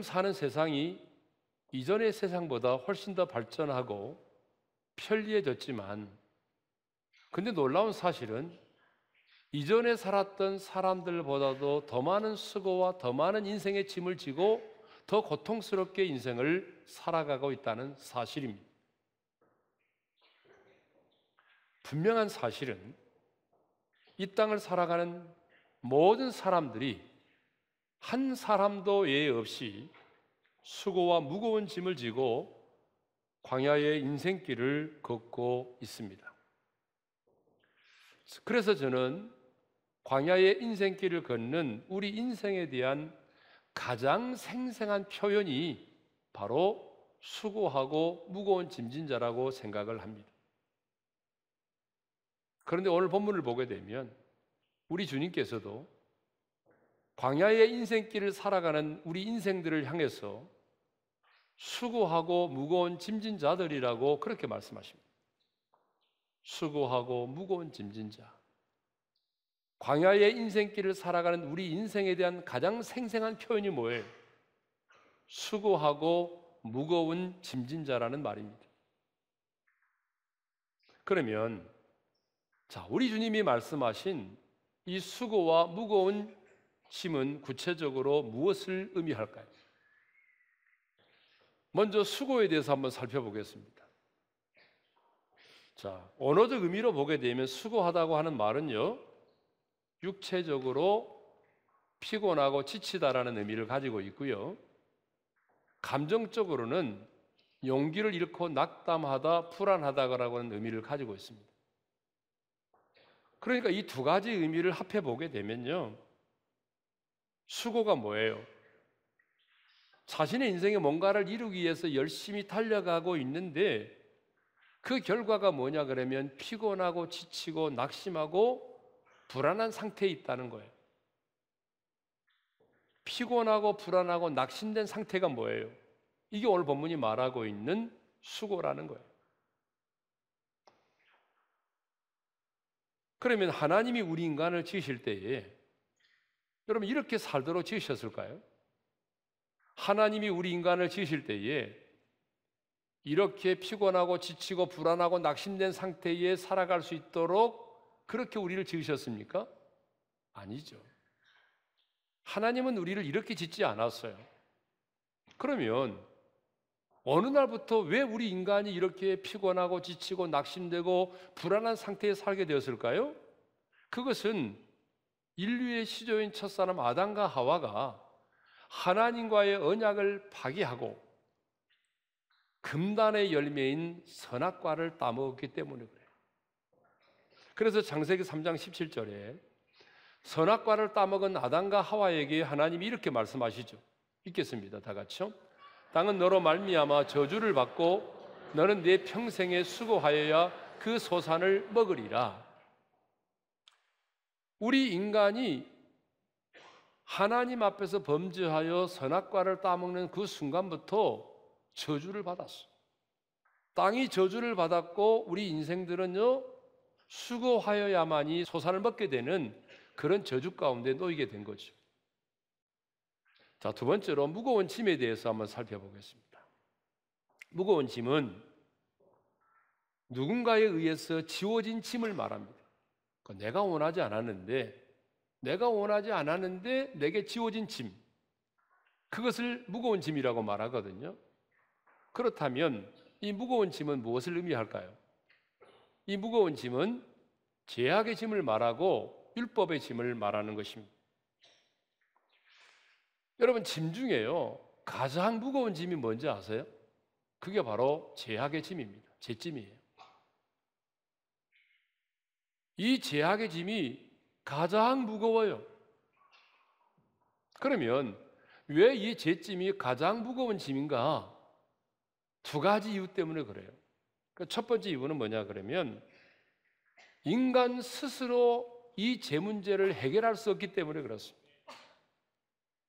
지금 사는 세상이 이전의 세상보다 훨씬 더 발전하고 편리해졌지만 근데 놀라운 사실은 이전에 살았던 사람들보다도 더 많은 수고와 더 많은 인생의 짐을 지고 더 고통스럽게 인생을 살아가고 있다는 사실입니다. 분명한 사실은 이 땅을 살아가는 모든 사람들이 한 사람도 예외 없이 수고와 무거운 짐을 지고 광야의 인생길을 걷고 있습니다. 그래서 저는 광야의 인생길을 걷는 우리 인생에 대한 가장 생생한 표현이 바로 수고하고 무거운 짐진자라고 생각을 합니다. 그런데 오늘 본문을 보게 되면 우리 주님께서도 광야의 인생길을 살아가는 우리 인생들을 향해서 수고하고 무거운 짐진 자들이라고 그렇게 말씀하십니다. 수고하고 무거운 짐진 자. 광야의 인생길을 살아가는 우리 인생에 대한 가장 생생한 표현이 뭐예요? 수고하고 무거운 짐진 자라는 말입니다. 그러면 자, 우리 주님이 말씀하신 이 수고와 무거운 힘은 구체적으로 무엇을 의미할까요? 먼저 수고에 대해서 한번 살펴보겠습니다. 자, 언어적 의미로 보게 되면 수고하다고 하는 말은요, 육체적으로 피곤하고 지치다라는 의미를 가지고 있고요, 감정적으로는 용기를 잃고 낙담하다, 불안하다라는 의미를 가지고 있습니다. 그러니까 이 두 가지 의미를 합해 보게 되면요, 수고가 뭐예요? 자신의 인생에 뭔가를 이루기 위해서 열심히 달려가고 있는데 그 결과가 뭐냐 그러면 피곤하고 지치고 낙심하고 불안한 상태에 있다는 거예요. 피곤하고 불안하고 낙심된 상태가 뭐예요? 이게 오늘 본문이 말하고 있는 수고라는 거예요. 그러면 하나님이 우리 인간을 지으실 때에 여러분 이렇게 살도록 지으셨을까요? 하나님이 우리 인간을 지으실 때에 이렇게 피곤하고 지치고 불안하고 낙심된 상태에 살아갈 수 있도록 그렇게 우리를 지으셨습니까? 아니죠. 하나님은 우리를 이렇게 짓지 않았어요. 그러면 어느 날부터 왜 우리 인간이 이렇게 피곤하고 지치고 낙심되고 불안한 상태에 살게 되었을까요? 그것은 인류의 시조인 첫사람 아담과 하와가 하나님과의 언약을 파기하고 금단의 열매인 선악과를 따먹었기 때문에 그래요. 그래서 장세기 3장 17절에 선악과를 따먹은 아담과 하와에게 하나님이 이렇게 말씀하시죠. 읽겠습니다. 다 같이요. 땅은 너로 말미암아 저주를 받고 너는 내 평생에 수고하여야 그 소산을 먹으리라. 우리 인간이 하나님 앞에서 범죄하여 선악과를 따먹는 그 순간부터 저주를 받았어. 땅이 저주를 받았고 우리 인생들은요 수고하여야만이 소산을 먹게 되는 그런 저주 가운데 놓이게 된 거죠. 자, 두 번째로 무거운 짐에 대해서 한번 살펴보겠습니다. 무거운 짐은 누군가에 의해서 지워진 짐을 말합니다. 그러니까 내가 원하지 않았는데, 내가 원하지 않았는데 내게 지워진 짐. 그것을 무거운 짐이라고 말하거든요. 그렇다면 이 무거운 짐은 무엇을 의미할까요? 이 무거운 짐은 제약의 짐을 말하고 율법의 짐을 말하는 것입니다. 여러분, 짐 중에요. 가장 무거운 짐이 뭔지 아세요? 그게 바로 제약의 짐입니다. 제 짐이에요. 이제약의 짐이 가장 무거워요. 그러면 왜 이 죄짐이 가장 무거운 짐인가? 두 가지 이유 때문에 그래요. 그 첫 번째 이유는 뭐냐 그러면 인간 스스로 이 죄 문제를 해결할 수 없기 때문에 그렇습니다.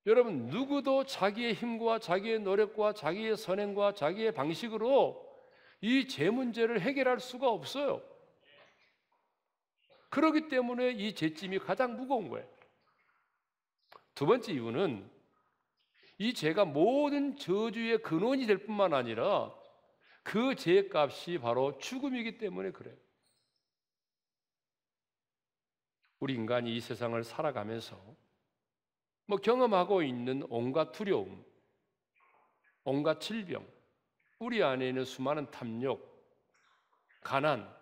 여러분 누구도 자기의 힘과 자기의 노력과 자기의 선행과 자기의 방식으로 이 죄 문제를 해결할 수가 없어요. 그러기 때문에 이 죄짐이 가장 무거운 거예요. 두 번째 이유는 이 죄가 모든 저주의 근원이 될 뿐만 아니라 그 죄값이 바로 죽음이기 때문에 그래요. 우리 인간이 이 세상을 살아가면서 뭐 경험하고 있는 온갖 두려움, 온갖 질병, 우리 안에 있는 수많은 탐욕, 가난,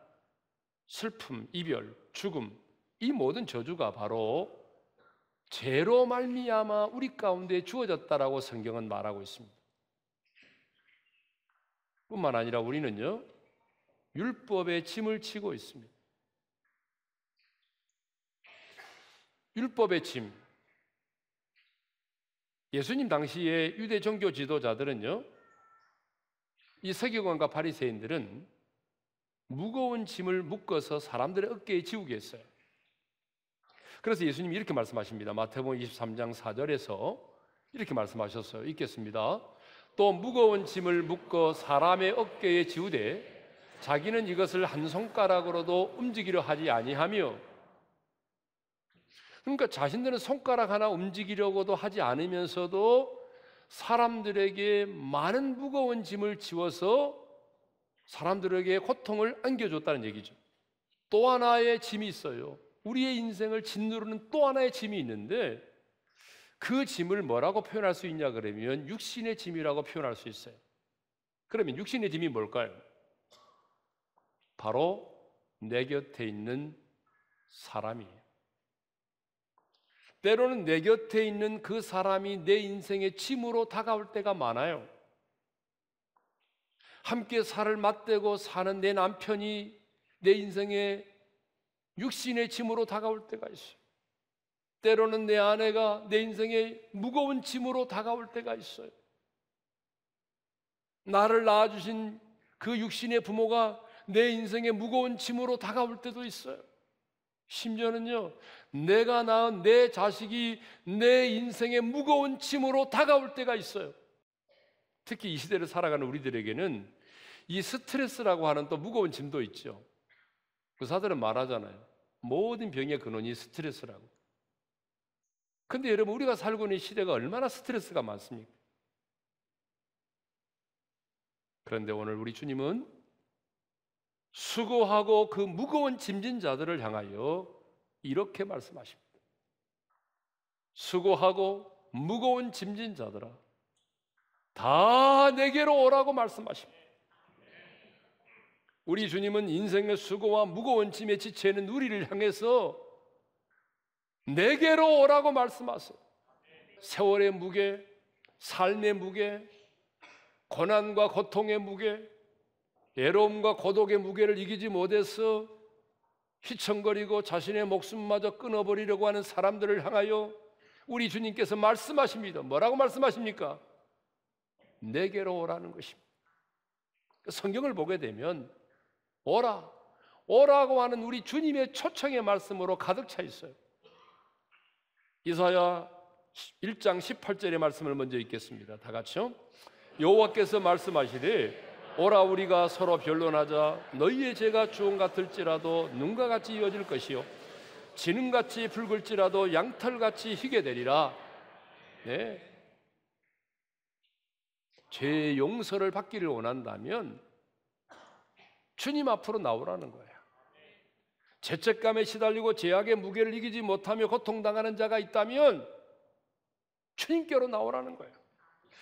슬픔, 이별, 죽음 이 모든 저주가 바로 죄로 말미암아 우리 가운데 주어졌다라고 성경은 말하고 있습니다. 뿐만 아니라 우리는요 율법의 짐을 치고 있습니다. 율법의 짐. 예수님 당시의 유대 종교 지도자들은요, 이 서기관과 바리새인들은 무거운 짐을 묶어서 사람들의 어깨에 지우게 했어요. 그래서 예수님이 이렇게 말씀하십니다. 마태복음 23장 4절에서 이렇게 말씀하셨어요. 읽겠습니다. 또 무거운 짐을 묶어 사람의 어깨에 지우되 자기는 이것을 한 손가락으로도 움직이려 하지 아니하며 그러니까 자신들은 손가락 하나 움직이려고도 하지 않으면서도 사람들에게 많은 무거운 짐을 지워서 사람들에게 고통을 안겨줬다는 얘기죠. 또 하나의 짐이 있어요. 우리의 인생을 짓누르는 또 하나의 짐이 있는데 그 짐을 뭐라고 표현할 수 있냐 그러면 육신의 짐이라고 표현할 수 있어요. 그러면 육신의 짐이 뭘까요? 바로 내 곁에 있는 사람이에요. 때로는 내 곁에 있는 그 사람이 내 인생의 짐으로 다가올 때가 많아요. 함께 살을 맞대고 사는 내 남편이 내 인생에 육신의 짐으로 다가올 때가 있어 때로는 내 아내가 내 인생에 무거운 짐으로 다가올 때가 있어요. 나를 낳아주신 그 육신의 부모가 내 인생에 무거운 짐으로 다가올 때도 있어요. 심지어는요, 내가 낳은 내 자식이 내 인생에 무거운 짐으로 다가올 때가 있어요. 특히 이 시대를 살아가는 우리들에게는 이 스트레스라고 하는 또 무거운 짐도 있죠. 그사들은 말하잖아요. 모든 병의 근원이 스트레스라고. 근데 여러분, 우리가 살고 있는 시대가 얼마나 스트레스가 많습니까? 그런데 오늘 우리 주님은 수고하고 그 무거운 짐진 자들을 향하여 이렇게 말씀하십니다. 수고하고 무거운 짐진 자들아. 다 내게로 오라고 말씀하십니다. 우리 주님은 인생의 수고와 무거운 짐에 지쳐 는 우리를 향해서 내게로 오라고 말씀하세요. 세월의 무게, 삶의 무게, 고난과 고통의 무게, 외로움과 고독의 무게를 이기지 못해서 휘청거리고 자신의 목숨마저 끊어버리려고 하는 사람들을 향하여 우리 주님께서 말씀하십니다. 뭐라고 말씀하십니까? 내게로 오라는 것입니다. 그 성경을 보게 되면 오라, 오라고 하는 우리 주님의 초청의 말씀으로 가득 차 있어요. 이사야 1장 18절의 말씀을 먼저 읽겠습니다. 다 같이요. 여호와께서 말씀하시되 오라 우리가 서로 변론하자 너희의 죄가 주홍 같을지라도 눈과 같이 이어질 것이요 지능같이 붉을지라도 양털같이 희게 되리라. 네. 죄 용서를 받기를 원한다면 주님 앞으로 나오라는 거예요. 죄책감에 시달리고 죄악의 무게를 이기지 못하며 고통당하는 자가 있다면 주님께로 나오라는 거예요.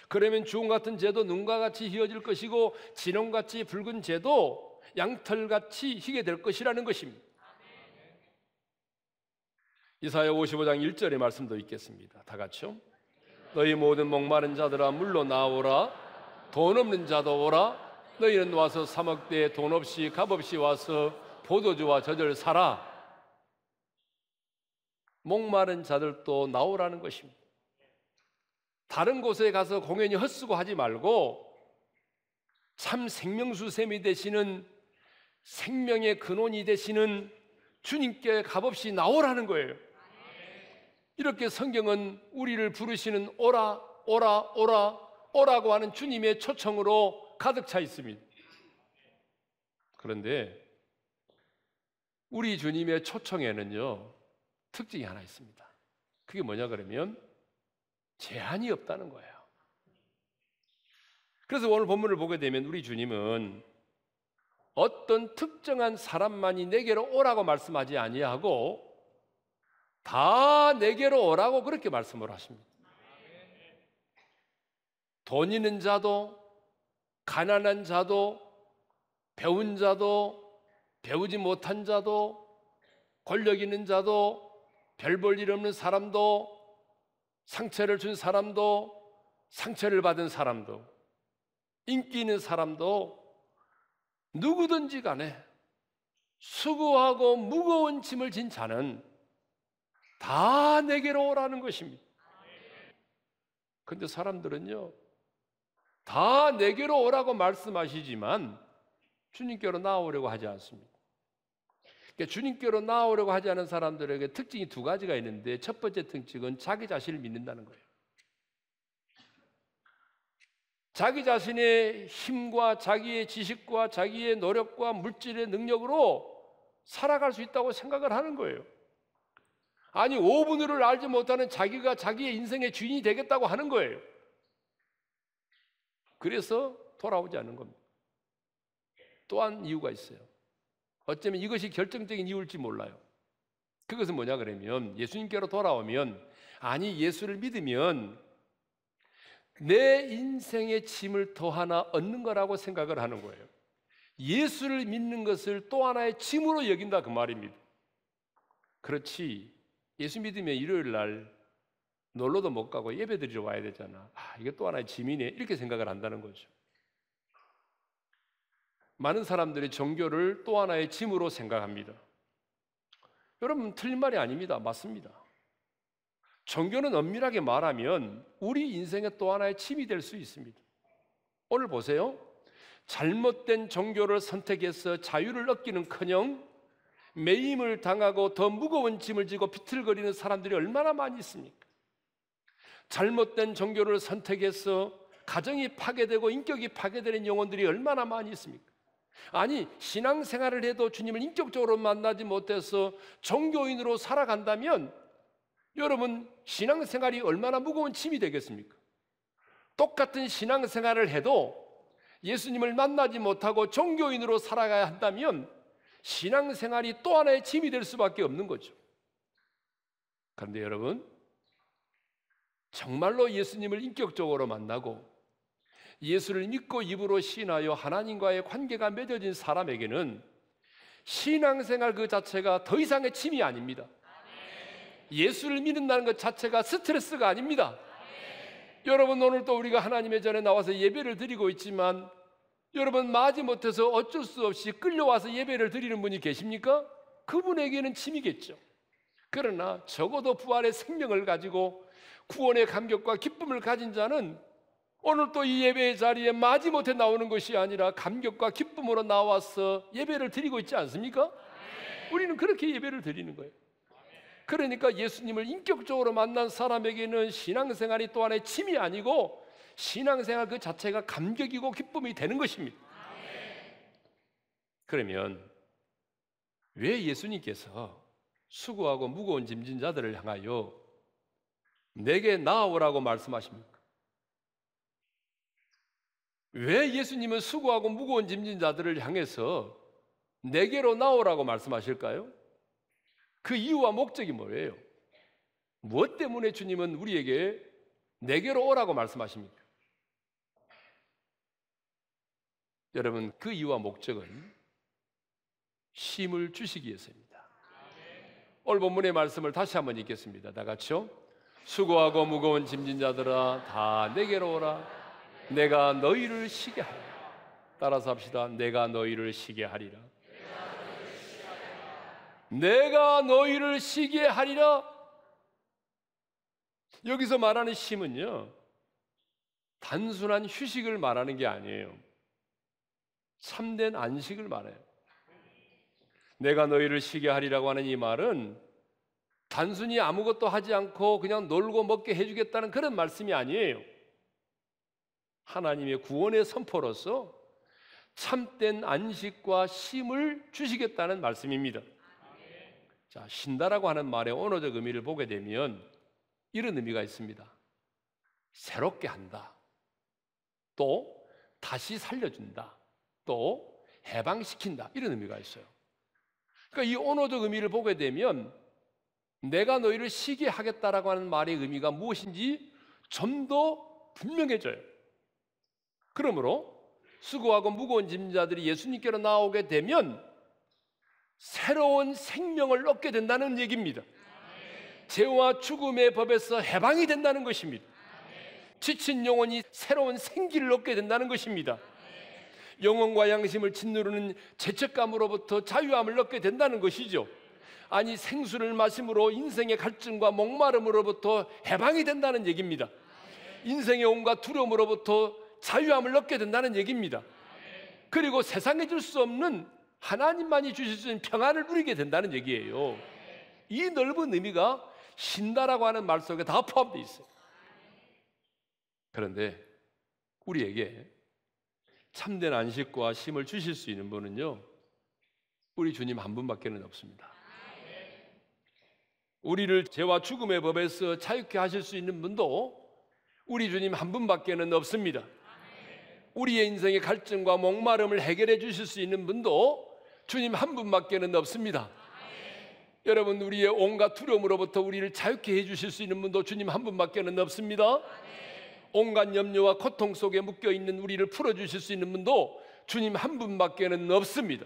그러면 주홍 같은 죄도 눈과 같이 휘어질 것이고 진홍같이 붉은 죄도 양털같이 희게 될 것이라는 것입니다. 이사야 55장 1절의 말씀도 있겠습니다. 다 같이요. 너희 모든 목마른 자들아 물로 나오라 돈 없는 자도 오라 너희는 와서 사먹되 돈 없이 값 없이 와서 포도주와 저절 사라 목마른 자들도 나오라는 것입니다 다른 곳에 가서 공연히 헛수고 하지 말고 참 생명수샘이 되시는 생명의 근원이 되시는 주님께 값없이 나오라는 거예요 이렇게 성경은 우리를 부르시는 오라, 오라, 오라, 오라고 하는 주님의 초청으로 가득 차 있습니다. 그런데 우리 주님의 초청에는요, 특징이 하나 있습니다. 그게 뭐냐 그러면 제한이 없다는 거예요. 그래서 오늘 본문을 보게 되면 우리 주님은 어떤 특정한 사람만이 내게로 오라고 말씀하지 아니하고 다 내게로 오라고 그렇게 말씀을 하십니다. 돈 있는 자도 가난한 자도 배운 자도 배우지 못한 자도 권력 있는 자도 별 볼 일 없는 사람도 상처를 준 사람도 상처를 받은 사람도 인기 있는 사람도 누구든지 간에 수고하고 무거운 짐을 진 자는 다 내게로 오라는 것입니다. 근데 사람들은요, 다 내게로 오라고 말씀하시지만 주님께로 나오려고 하지 않습니다. 그러니까 주님께로 나오려고 하지 않은 사람들에게 특징이 두 가지가 있는데 첫 번째 특징은 자기 자신을 믿는다는 거예요. 자기 자신의 힘과 자기의 지식과 자기의 노력과 물질의 능력으로 살아갈 수 있다고 생각을 하는 거예요. 아니 5분으로 알지 못하는 자기가 자기의 인생의 주인이 되겠다고 하는 거예요. 그래서 돌아오지 않는 겁니다. 또한 이유가 있어요. 어쩌면 이것이 결정적인 이유일지 몰라요. 그것은 뭐냐 그러면 예수님께로 돌아오면 아니 예수를 믿으면 내 인생의 짐을 더 하나 얻는 거라고 생각을 하는 거예요. 예수를 믿는 것을 또 하나의 짐으로 여긴다 그 말입니다. 그렇지 예수 믿으면 일요일 날 놀러도 못 가고 예배 드리러 와야 되잖아. 아, 이게 또 하나의 짐이네. 이렇게 생각을 한다는 거죠. 많은 사람들이 종교를 또 하나의 짐으로 생각합니다. 여러분, 틀린 말이 아닙니다. 맞습니다. 종교는 엄밀하게 말하면 우리 인생의 또 하나의 짐이 될 수 있습니다. 오늘 보세요. 잘못된 종교를 선택해서 자유를 얻기는 커녕 매임을 당하고 더 무거운 짐을 지고 비틀거리는 사람들이 얼마나 많이 있습니까? 잘못된 종교를 선택해서 가정이 파괴되고 인격이 파괴되는 영혼들이 얼마나 많이 있습니까? 아니, 신앙생활을 해도 주님을 인격적으로 만나지 못해서 종교인으로 살아간다면 여러분, 신앙생활이 얼마나 무거운 짐이 되겠습니까? 똑같은 신앙생활을 해도 예수님을 만나지 못하고 종교인으로 살아가야 한다면 신앙생활이 또 하나의 짐이 될 수밖에 없는 거죠. 그런데 여러분, 정말로 예수님을 인격적으로 만나고 예수를 믿고 입으로 신하여 하나님과의 관계가 맺어진 사람에게는 신앙생활 그 자체가 더 이상의 짐이 아닙니다. 예수를 믿는다는 것 자체가 스트레스가 아닙니다. 여러분 오늘 또 우리가 하나님의 전에 나와서 예배를 드리고 있지만 여러분 맞이 못해서 어쩔 수 없이 끌려와서 예배를 드리는 분이 계십니까? 그분에게는 침이겠죠. 그러나 적어도 부활의 생명을 가지고 구원의 감격과 기쁨을 가진 자는 오늘 또 이 예배의 자리에 마지못해 나오는 것이 아니라 감격과 기쁨으로 나와서 예배를 드리고 있지 않습니까? 우리는 그렇게 예배를 드리는 거예요. 그러니까 예수님을 인격적으로 만난 사람에게는 신앙생활이 또 하나의 침이 아니고 신앙생활 그 자체가 감격이고 기쁨이 되는 것입니다. 그러면 왜 예수님께서 수고하고 무거운 짐진 자들을 향하여 내게 나오라고 말씀하십니까? 왜 예수님은 수고하고 무거운 짐진 자들을 향해서 내게로 나오라고 말씀하실까요? 그 이유와 목적이 뭐예요? 무엇 때문에 주님은 우리에게 내게로 오라고 말씀하십니까? 여러분 그 이유와 목적은 힘을 주시기 위해서입니다. 오늘 본문의 말씀을 다시 한번 읽겠습니다. 다 같이요. 수고하고 무거운 짐진 자들아 다 내게로 오라. 내가 너희를 쉬게 하리라. 따라서 합시다. 내가 너희를 쉬게 하리라. 내가 너희를 쉬게 하리라. 여기서 말하는 쉼은요, 단순한 휴식을 말하는 게 아니에요. 참된 안식을 말해요. 내가 너희를 쉬게 하리라고 하는 이 말은 단순히 아무것도 하지 않고 그냥 놀고 먹게 해주겠다는 그런 말씀이 아니에요. 하나님의 구원의 선포로서 참된 안식과 쉼을 주시겠다는 말씀입니다. 자, 신다라고 하는 말의 언어적 의미를 보게 되면 이런 의미가 있습니다. 새롭게 한다. 또 다시 살려준다. 또 해방시킨다. 이런 의미가 있어요. 그러니까 이 오너드 의미를 보게 되면 내가 너희를 시기하겠다라고 하는 말의 의미가 무엇인지 좀 더 분명해져요. 그러므로 수고하고 무거운 짐자들이 예수님께로 나오게 되면 새로운 생명을 얻게 된다는 얘기입니다. 죄와 죽음의 법에서 해방이 된다는 것입니다. 지친 영혼이 새로운 생기를 얻게 된다는 것입니다. 영혼과 양심을 짓누르는 죄책감으로부터 자유함을 얻게 된다는 것이죠. 아니 생수를 마심으로 인생의 갈증과 목마름으로부터 해방이 된다는 얘기입니다. 인생의 온갖 두려움으로부터 자유함을 얻게 된다는 얘기입니다. 그리고 세상에 줄 수 없는 하나님만이 주실 수 있는 평안을 누리게 된다는 얘기예요. 이 넓은 의미가 신다라고 하는 말 속에 다 포함되어 있어요. 그런데 우리에게 참된 안식과 힘을 주실 수 있는 분은요. 우리 주님 한 분밖에는 없습니다. 우리를 죄와 죽음의 법에서 자유케 하실 수 있는 분도 우리 주님 한 분밖에는 없습니다. 우리의 인생의 갈증과 목마름을 해결해 주실 수 있는 분도 주님 한 분밖에는 없습니다. 여러분 우리의 온갖 두려움으로부터 우리를 자유케 해 주실 수 있는 분도 주님 한 분밖에는 없습니다. 온갖 염려와 고통 속에 묶여 있는 우리를 풀어 주실 수 있는 분도 주님 한 분밖에는 없습니다.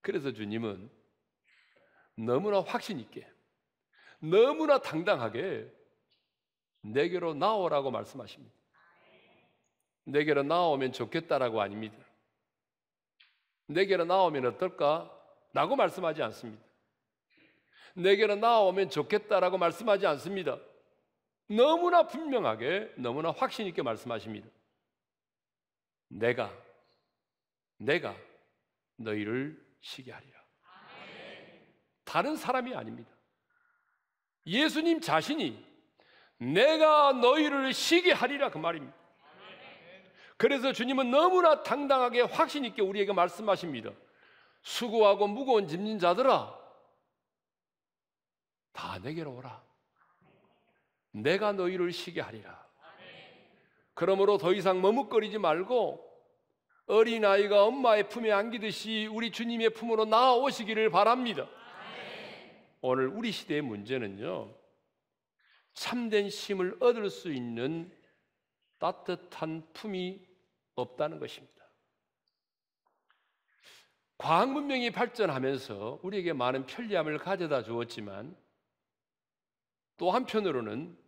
그래서 주님은 너무나 확신 있게 너무나 당당하게 내게로 나오라고 말씀하십니다. 내게로 나오면 좋겠다라고 아닙니다. 내게로 나오면 어떨까? 라고 말씀하지 않습니다. 내게로 나오면 좋겠다라고 말씀하지 않습니다. 너무나 분명하게 너무나 확신 있게 말씀하십니다. 내가 내가 너희를 시게 하리라. 다른 사람이 아닙니다. 예수님 자신이 내가 너희를 시게 하리라 그 말입니다. 그래서 주님은 너무나 당당하게 확신 있게 우리에게 말씀하십니다. 수고하고 무거운 짐진 자들아 다 내게로 오라. 내가 너희를 쉬게 하리라. 그러므로 더 이상 머뭇거리지 말고 어린아이가 엄마의 품에 안기듯이 우리 주님의 품으로 나아오시기를 바랍니다. 오늘 우리 시대의 문제는요, 참된 힘을 얻을 수 있는 따뜻한 품이 없다는 것입니다. 과학 문명이 발전하면서 우리에게 많은 편리함을 가져다 주었지만 또 한편으로는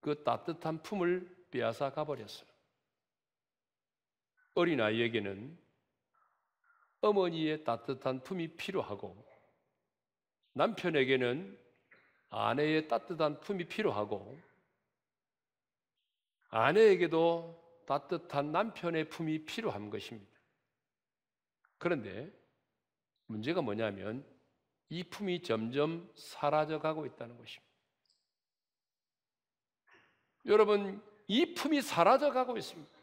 그 따뜻한 품을 빼앗아 가버렸어요. 어린아이에게는 어머니의 따뜻한 품이 필요하고 남편에게는 아내의 따뜻한 품이 필요하고 아내에게도 따뜻한 남편의 품이 필요한 것입니다. 그런데 문제가 뭐냐면 이 품이 점점 사라져 가고 있다는 것입니다. 여러분 이 품이 사라져 가고 있습니다.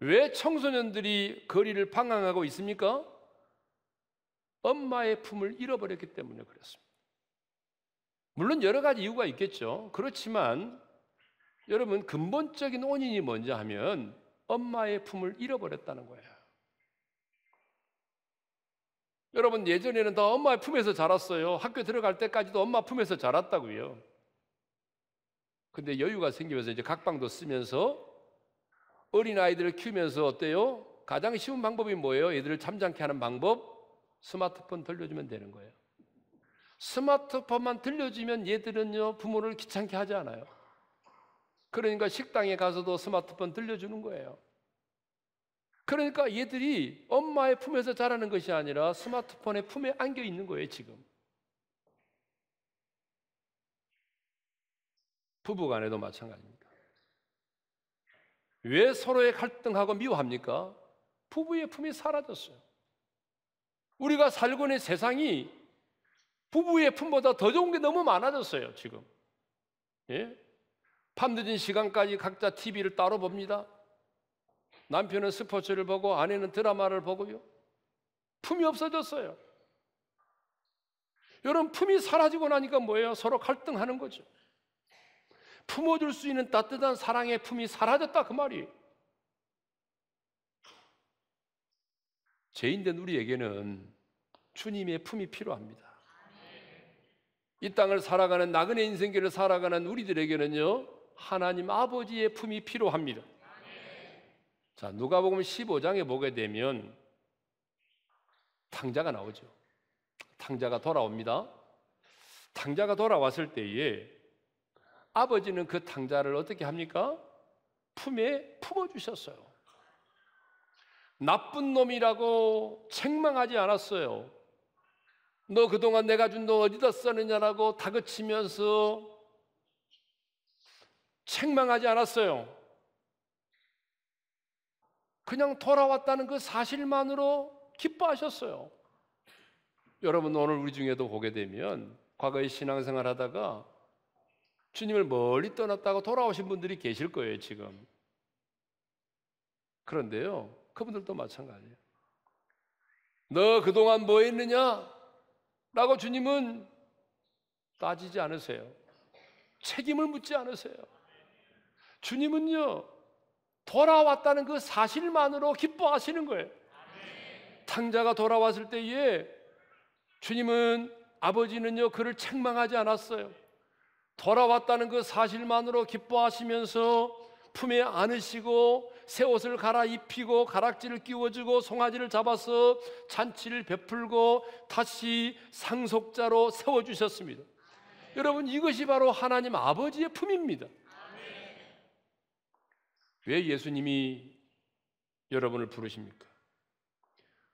왜 청소년들이 거리를 방황하고 있습니까? 엄마의 품을 잃어버렸기 때문에 그렇습니다. 물론 여러 가지 이유가 있겠죠. 그렇지만 여러분 근본적인 원인이 뭔지 하면 엄마의 품을 잃어버렸다는 거예요. 여러분 예전에는 다 엄마의 품에서 자랐어요. 학교 들어갈 때까지도 엄마 품에서 자랐다고요. 근데 여유가 생기면서 이제 각방도 쓰면서 어린 아이들을 키우면서 어때요? 가장 쉬운 방법이 뭐예요? 얘들을 잠잠케 하는 방법? 스마트폰 돌려주면 되는 거예요. 스마트폰만 들려주면 얘들은요 부모를 귀찮게 하지 않아요. 그러니까 식당에 가서도 스마트폰 들려주는 거예요. 그러니까 얘들이 엄마의 품에서 자라는 것이 아니라 스마트폰의 품에 안겨 있는 거예요 지금. 부부 간에도 마찬가지입니다. 왜 서로의 갈등하고 미워합니까? 부부의 품이 사라졌어요. 우리가 살고 있는 세상이 부부의 품보다 더 좋은 게 너무 많아졌어요, 지금. 예? 밤늦은 시간까지 각자 TV를 따로 봅니다. 남편은 스포츠를 보고 아내는 드라마를 보고요. 품이 없어졌어요. 여러분, 품이 사라지고 나니까 뭐예요? 서로 갈등하는 거죠. 품어줄 수 있는 따뜻한 사랑의 품이 사라졌다 그 말이. 죄인된 우리에게는 주님의 품이 필요합니다. 이 땅을 살아가는 나그네 인생길을 살아가는 우리들에게는요 하나님 아버지의 품이 필요합니다. 자 누가복음 15장에 보게 되면 탕자가 나오죠. 탕자가 돌아옵니다. 탕자가 돌아왔을 때에 아버지는 그 탕자를 어떻게 합니까? 품에 품어주셨어요. 나쁜 놈이라고 책망하지 않았어요. 너 그동안 내가 준 돈 어디다 썼느냐라고 다그치면서 책망하지 않았어요. 그냥 돌아왔다는 그 사실만으로 기뻐하셨어요. 여러분 오늘 우리 중에도 보게 되면 과거에 신앙생활 하다가 주님을 멀리 떠났다고 돌아오신 분들이 계실 거예요, 지금. 그런데요, 그분들도 마찬가지예요. 너 그동안 뭐 했느냐? 라고 주님은 따지지 않으세요. 책임을 묻지 않으세요. 주님은요, 돌아왔다는 그 사실만으로 기뻐하시는 거예요. 탕자가 돌아왔을 때에 주님은 아버지는요, 그를 책망하지 않았어요. 돌아왔다는 그 사실만으로 기뻐하시면서 품에 안으시고 새 옷을 갈아입히고 가락지를 끼워주고 송아지를 잡아서 잔치를 베풀고 다시 상속자로 세워주셨습니다. 아멘. 여러분 이것이 바로 하나님 아버지의 품입니다. 아멘. 왜 예수님이 여러분을 부르십니까?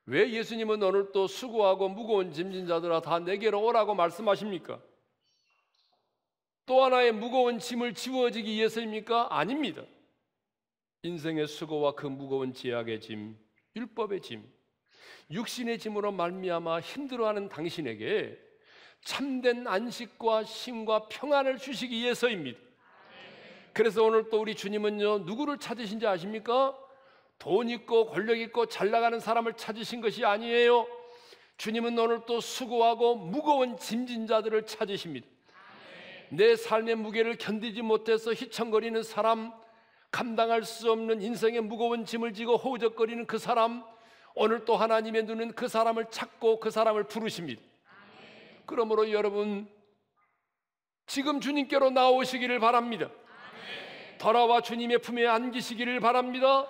왜 예수님은 오늘 또 수고하고 무거운 짐진자들아 다 내게로 오라고 말씀하십니까? 또 하나의 무거운 짐을 지워지기 위해서입니까? 아닙니다. 인생의 수고와 그 무거운 제약의 짐, 율법의 짐, 육신의 짐으로 말미암아 힘들어하는 당신에게 참된 안식과 쉼과 평안을 주시기 위해서입니다. 그래서 오늘 또 우리 주님은요 누구를 찾으신지 아십니까? 돈 있고 권력 있고 잘 나가는 사람을 찾으신 것이 아니에요. 주님은 오늘 또 수고하고 무거운 짐진 자들을 찾으십니다. 내 삶의 무게를 견디지 못해서 휘청거리는 사람, 감당할 수 없는 인생의 무거운 짐을 지고 호우적거리는 그 사람, 오늘 또 하나님의 눈은 그 사람을 찾고 그 사람을 부르십니다. 그러므로 여러분, 지금 주님께로 나오시기를 바랍니다. 돌아와 주님의 품에 안기시기를 바랍니다.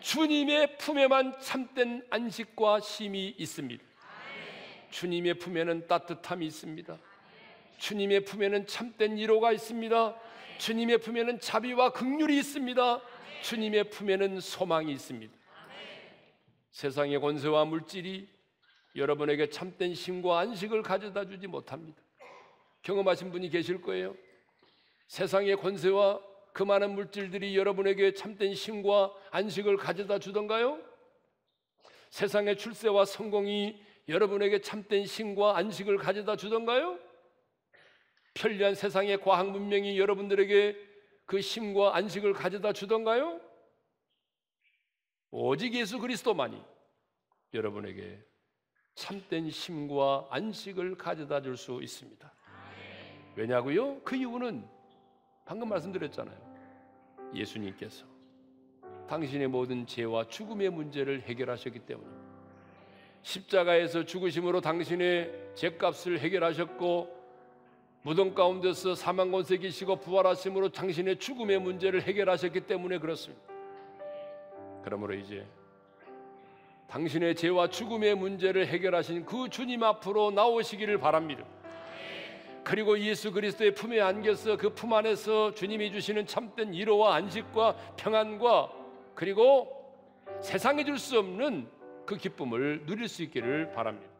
주님의 품에만 참된 안식과 심이 있습니다. 주님의 품에는 따뜻함이 있습니다. 주님의 품에는 참된 위로가 있습니다. 주님의 품에는 자비와 긍휼이 있습니다. 주님의 품에는 소망이 있습니다. 세상의 권세와 물질이 여러분에게 참된 힘과 안식을 가져다 주지 못합니다. 경험하신 분이 계실 거예요. 세상의 권세와 그 많은 물질들이 여러분에게 참된 힘과 안식을 가져다 주던가요? 세상의 출세와 성공이 여러분에게 참된 힘과 안식을 가져다 주던가요? 편리한 세상의 과학 문명이 여러분들에게 그 힘과 안식을 가져다 주던가요? 오직 예수 그리스도만이 여러분에게 참된 힘과 안식을 가져다 줄 수 있습니다. 왜냐고요? 그 이유는 방금 말씀드렸잖아요. 예수님께서 당신의 모든 죄와 죽음의 문제를 해결하셨기 때문입니다. 십자가에서 죽으심으로 당신의 죄값을 해결하셨고 무덤 가운데서 사망 권세 계시고 부활하심으로 당신의 죽음의 문제를 해결하셨기 때문에 그렇습니다. 그러므로 이제 당신의 죄와 죽음의 문제를 해결하신 그 주님 앞으로 나오시기를 바랍니다. 그리고 예수 그리스도의 품에 안겨서 그 품 안에서 주님이 주시는 참된 위로와 안식과 평안과 그리고 세상에 줄수 없는 그 기쁨을 누릴 수 있기를 바랍니다.